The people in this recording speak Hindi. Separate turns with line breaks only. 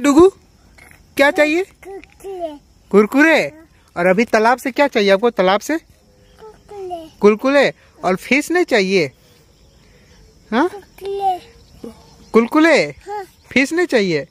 डुगू क्या चाहिए कुरकुरे और अभी तालाब से क्या चाहिए आपको तालाब से कुलकुले और फिश नहीं चाहिए हाँ कुलकुले हाँ। फिश नहीं चाहिए